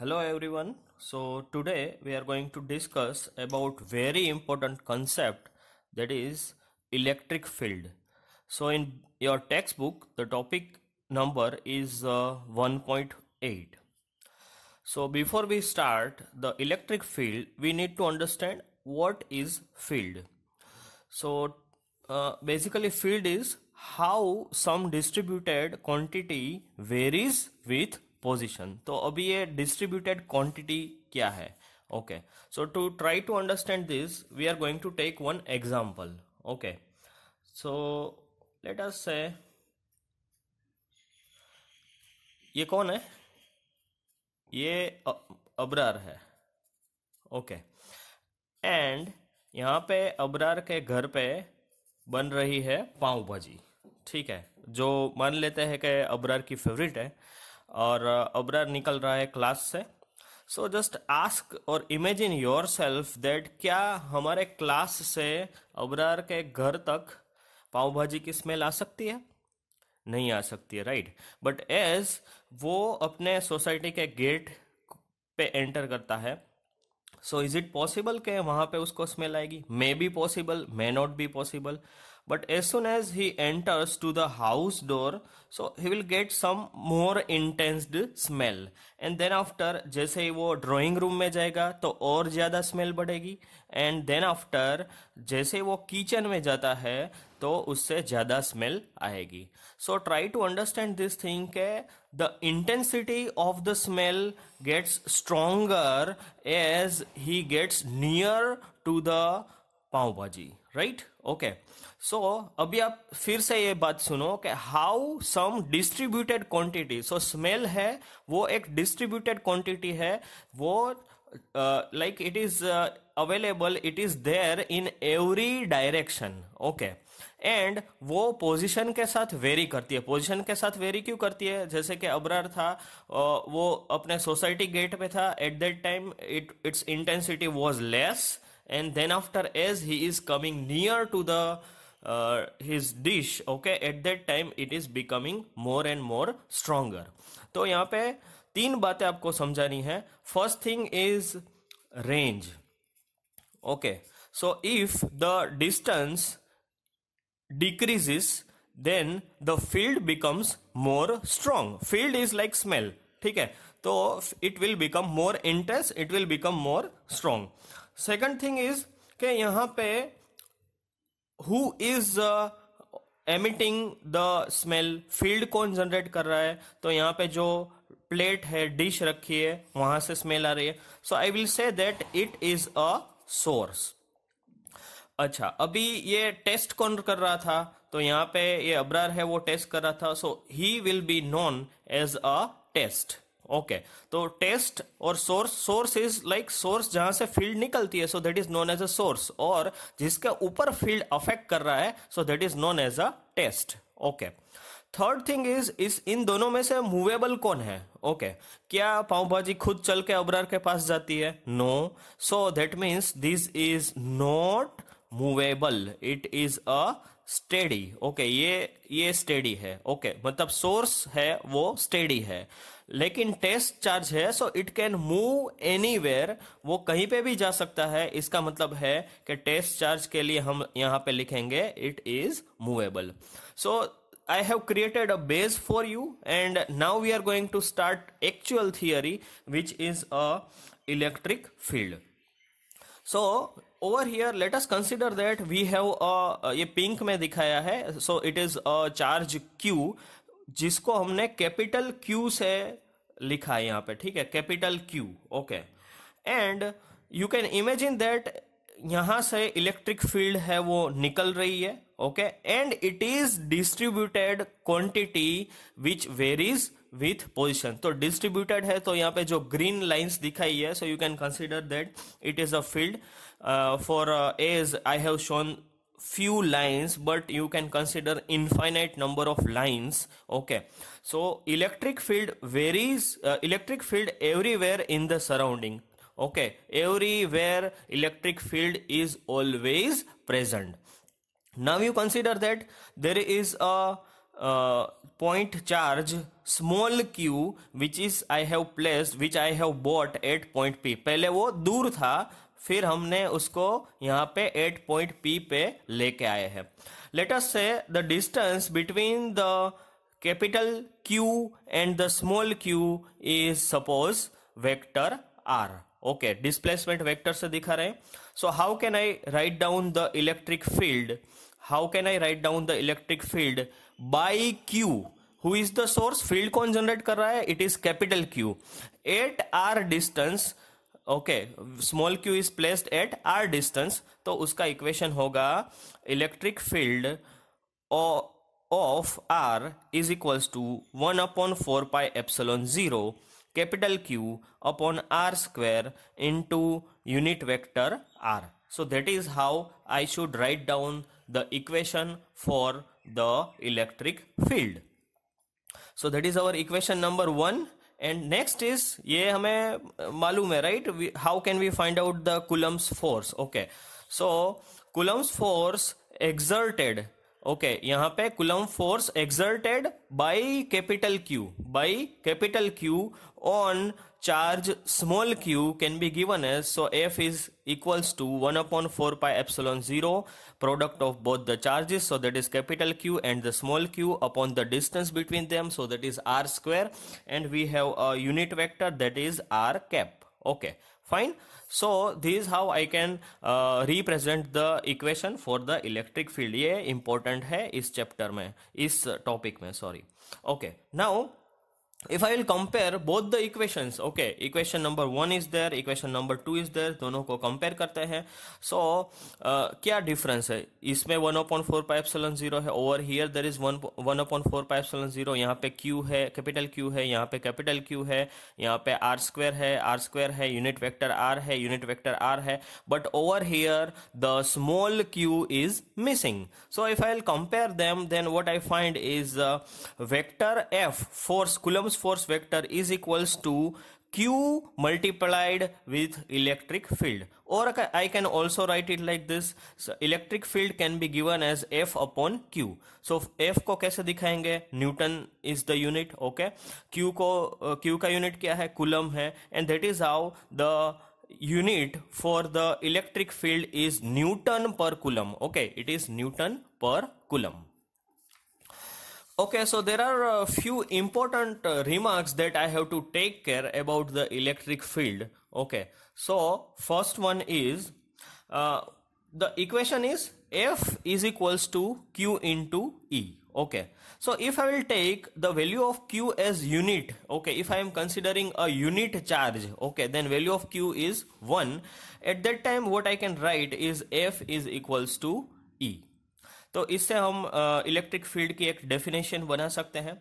hello everyone so today we are going to discuss about very important concept that is electric field so in your textbook the topic number is uh, 1.8 so before we start the electric field we need to understand what is field so uh, basically field is how some distributed quantity varies with position तो अभी ये distributed quantity क्या है okay so to try to understand this we are going to take one example okay so let us say ये कौन है ये अबरार है ओके okay. एंड यहाँ पे अबरार के घर पे बन रही है पाव भाजी ठीक है जो मान लेते हैं कि अबरार की फेवरेट है और अबरार निकल रहा है क्लास से सो जस्ट आस्क और इमेजिन योर सेल्फ दैट क्या हमारे क्लास से अब्रार के घर तक पाव भाजी की स्मेल आ सकती है नहीं आ सकती है राइट बट एज वो अपने सोसाइटी के गेट पे एंटर करता है सो इज इट पॉसिबल के वहाँ पे उसको स्मेल आएगी may be possible may not be possible but as soon as he enters to the house door so he will get some more intense smell and then after जैसे ही वो drawing room में जाएगा तो और ज़्यादा smell बढ़ेगी and then after जैसे वो किचन में जाता है तो उससे ज़्यादा स्मेल आएगी so try to understand this thing के the intensity of the smell gets stronger as he gets near to the pav bhaji right okay so so, अभी आप फिर से ये बात सुनो कि how some distributed quantity so smell है वो एक डिस्ट्रीब्यूटेड क्वांटिटी है वो like it is available it is there in every direction okay and वो पोजीशन के साथ वेरी करती है पोजीशन के साथ वेरी क्यों करती है जैसे कि अबरार था uh, वो अपने सोसाइटी गेट पे था at that time it its intensity was less and then after as he is coming near to the uh, his dish okay at that time it is becoming more and more stronger तो यहाँ पे तीन बातें आपको समझानी है first thing is range okay so if the distance decreases then the field becomes more strong field is like smell ठीक है तो it will become more intense it will become more strong second thing is के यहाँ पे who is emitting the smell field कौन generate कर रहा है तो यहाँ पे जो प्लेट है डिश रखी है वहां से स्मेल आ रही है so I will say that it is a source अच्छा अभी ये टेस्ट कौन कर रहा था तो यहाँ पे ये अब्रार है वो टेस्ट कर रहा था so he will be known as a test okay तो टेस्ट और source source is like source जहां से फील्ड निकलती है so that is known as a source और जिसके ऊपर फील्ड अफेक्ट कर रहा है so that is known as a test okay third thing is इस इन दोनों में से मूवेबल कौन है ओके okay. क्या पाव भाजी खुद चल के अबरार के पास जाती है no so that means this is not movable it is a steady okay ये ये स्टेडी है ओके okay. मतलब सोर्स है वो स्टेडी है लेकिन टेस्ट चार्ज है so it can move any वो कहीं पे भी जा सकता है इसका मतलब है कि टेस्ट चार्ज के लिए हम यहां पे लिखेंगे it is movable so I have created a base for you and now we are going to start actual theory which is a electric field so over here let us consider that we have ये pink में दिखाया है so it is a charge Q जिसको हमने capital Q से लिखा है यहाँ पे ठीक है capital Q okay and you can imagine that यहां से इलेक्ट्रिक फील्ड है वो निकल रही है okay and it is distributed quantity which varies with position तो डिस्ट्रीब्यूटेड है तो यहाँ पे जो ग्रीन लाइन्स दिखाई है so you can consider that it is a field for as I have shown few lines but you can consider infinite number of lines okay so electric field varies uh, electric field everywhere in the surrounding okay everywhere electric field is always present now you consider that there is a uh, point charge small q which is I have placed which I have bought at point P pehle wo dur tha फिर हमने उसको यहाँ पे eight point P पे लेके आए हैं let's say the distance between the capital Q and the small Q is suppose vector R okay displacement vector से दिखा रहे so how can I write down the electric field how can I write down the electric field by Q who is the source field कौन generate कर रहा है it is capital Q at R distance okay small Q is placed at R distance तो उसका equation होगा electric field of R is equals to one upon four pi epsilon zero capital Q upon R square into unit vector R so that is how I should write down the equation for the electric field so that is our equation number one and next is ये हमें मालूम है right how can we find out the Coulomb's force okay so Coulomb's force exerted okay, यहाँ पे coulomb force exerted by capital Q by capital Q on charge small Q can be given as so F is equals to 1 upon 4 pi epsilon 0 product of both the charges so that is capital Q and the small q upon the distance between them so that is r square and we have a unit vector that is r cap okay fine so this is how i can uh, represent the equation for the electric field ye important hai is chapter mein is topic mein sorry okay now if I will compare both the equation okay equation number one is there equation number two is there दोनों को compare करते हैं so so, uh, क्या difference है इसमें one upon four pi epsilon zero है over here there is one one upon four pi epsilon zero यहाँ पे क्यू है कैपिटल क्यू है यहाँ पे कैपिटल क्यू है यहाँ पे आर स्क्वेयर है आर स्क्वेयर है यूनिट वैक्टर आर है यूनिट वैक्टर आर है but over here the small Q is missing so if I will compare them then what I find is vector F for Coulomb Coulomb's force vector is equals to Q multiplied with electric field or I can also write it like this so electric field can be given as F upon Q so F को कैसे दिखाएंगे Newton is the unit okay Q को uh, Q का unit क्या है Coulomb है and that is how the unit for the electric field is Newton per Coulomb okay it is Newton per Coulomb Okay, so there are a few important uh, remarks that I have to take care about the electric field. Okay, so first one is uh, the equation is F is equals to Q into E. Okay, so if I will take the value of Q as unit, okay, if I am considering a unit charge, okay, then value of Q is 1. At that time, what I can write is F is equals to E. तो इससे हम electric field की एक definition बना सकते हैं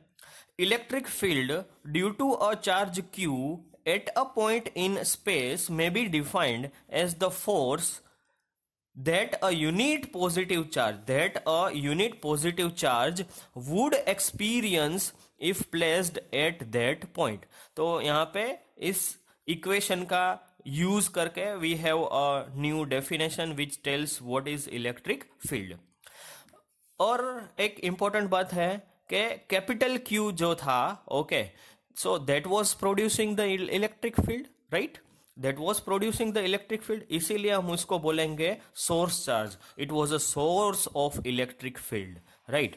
electric field due to a charge Q at a point in space may be defined as the force that a unit positive charge that a unit positive charge would experience if placed at that point तो यहाँ पे इस equation का use करके we have a new definition which tells what is electric field और एक important बात है कि कैपिटल क्यू जो था okay so that was producing the electric field right that was producing the electric field इसीलिए हम उसको बोलेंगे source charge it was a source of electric field right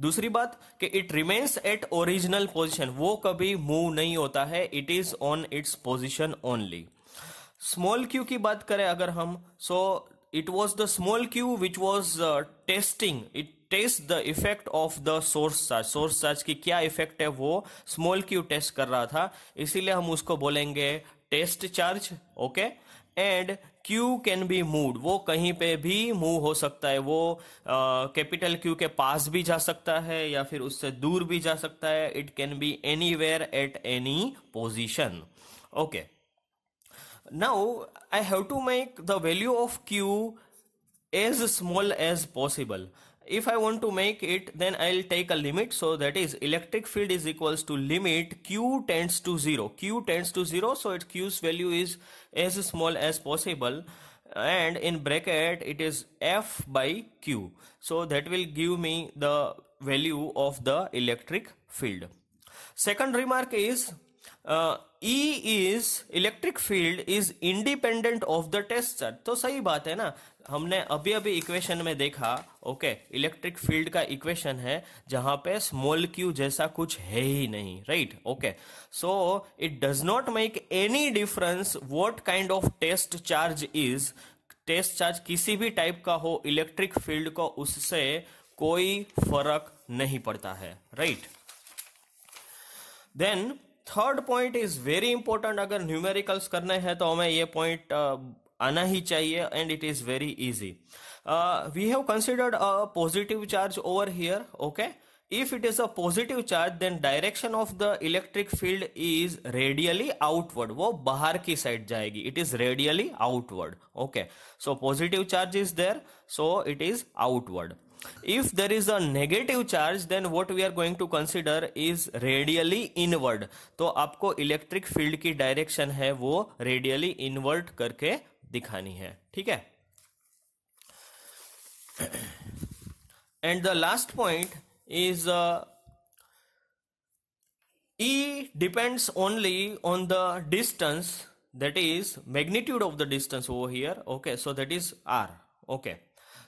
दूसरी बात कि it remains at original position वो कभी मूव नहीं होता है it is on its position only small Q की बात करें अगर हम so it was the small q which was uh, testing it test the effect of the source charge source charge की क्या इफेक्ट है वो स्मॉल क्यू टेस्ट कर रहा था इसीलिए हम उसको बोलेंगे test charge okay and Q can be move वो कहीं पे भी मूव हो सकता है वो कैपिटल uh, क्यू के पास भी जा सकता है या फिर उससे दूर भी जा सकता है it can be anywhere at any position okay now I have to make the value of Q as small as possible if I want to make it then I'll take a limit so that is electric field is equals to limit Q tends to 0 Q tends to 0 so its Q's value is as small as possible and in bracket it is F by Q so that will give me the value of the electric field second remark is uh, E is is electric field is independent of the tester तो सही बात है ना हमने अभी अभी equation में देखा ओके इलेक्ट्रिक फील्ड का इक्वेशन है जहां पे स्मॉल क्यू जैसा कुछ है ही नहीं right okay so it does not make any difference what kind of test charge is test charge किसी भी टाइप का हो इलेक्ट्रिक फील्ड को उससे कोई फर्क नहीं पड़ता है right right? Then third point is very important अगर न्यूमेरिकल्स करने हैं तो हमें ये पॉइंट आना ही चाहिए and it is very easy we have considered a positive charge over here okay If it is a positive charge, then direction of the electric field is radially outward. wo bahar ki side jayegi It is radially outward. Okay. So positive charge is there. So it is outward. If there is a negative charge, then what we are going to consider is radially inward. to aapko electric field ki direction hai wo radially inward karke dikhani hai theek hai And the last point is uh, E depends only on the distance that is magnitude of the distance over here okay so that is R okay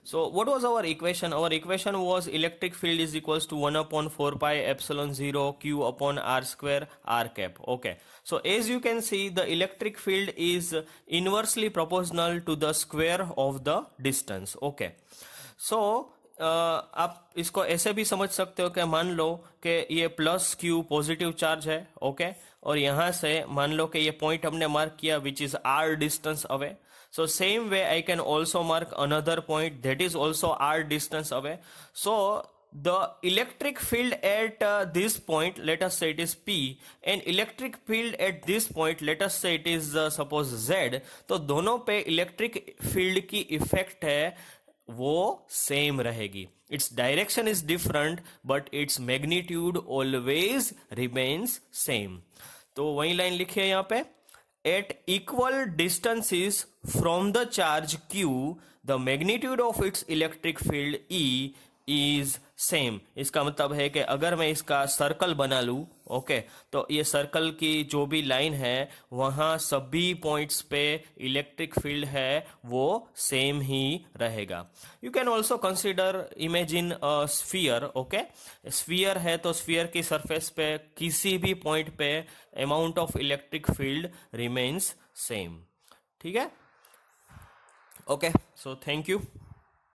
so what was our equation our equation was electric field is equals to 1 upon 4 pi epsilon 0 q upon r square r cap okay so as you can see the electric field is inversely proportional to the square of the distance okay so आप इसको ऐसे भी समझ सकते हो कि मान लो कि ये प्लस क्यू पॉजिटिव चार्ज है ओके और यहां से मान लो कि ये पॉइंट हमने मार्क किया which is R distance away so same way I can also mark another point that is also R distance away so the electric field at this point let's say it is P and electric field at this point let's say it is suppose Z तो दोनों पे electric field की effect है वो same रहेगी its direction is different but its magnitude always remains same तो वही line लिखी है यहां पे at equal distances from the charge Q the magnitude of its electric field E is same इसका मतलब है कि अगर मैं इसका सर्कल बना लू ओके तो ये सर्कल की जो भी लाइन है वहाँ सभी पॉइंट्स पे इलेक्ट्रिक फील्ड है वो सेम ही रहेगा you can also consider imagine sphere okay sphere है तो स्फीयर की सरफेस पे किसी भी पॉइंट पे amount of electric field remains same ठीक है ओके सो थैंक यू